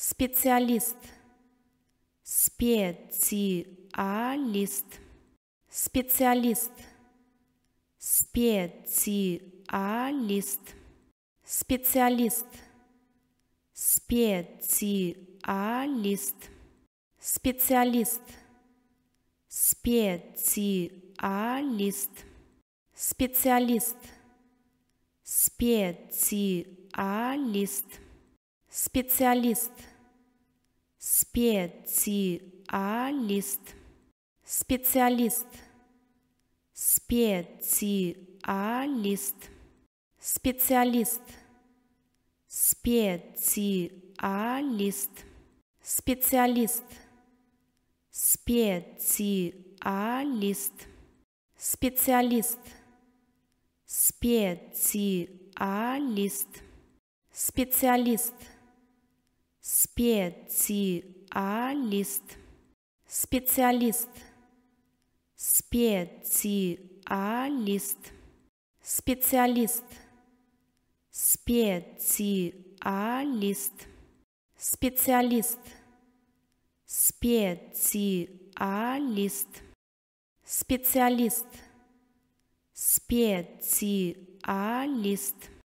специалист, специалист, специалист, специалист, специалист, специалист, специалист, специалист, специалист, специалист, специалист специалист, специалист, специалист, специалист, специалист, специалист, специалист, специалист, специалист, специалист специалист, специалист, специалист, специалист, специалист, специалист, специалист, специалист, специалист.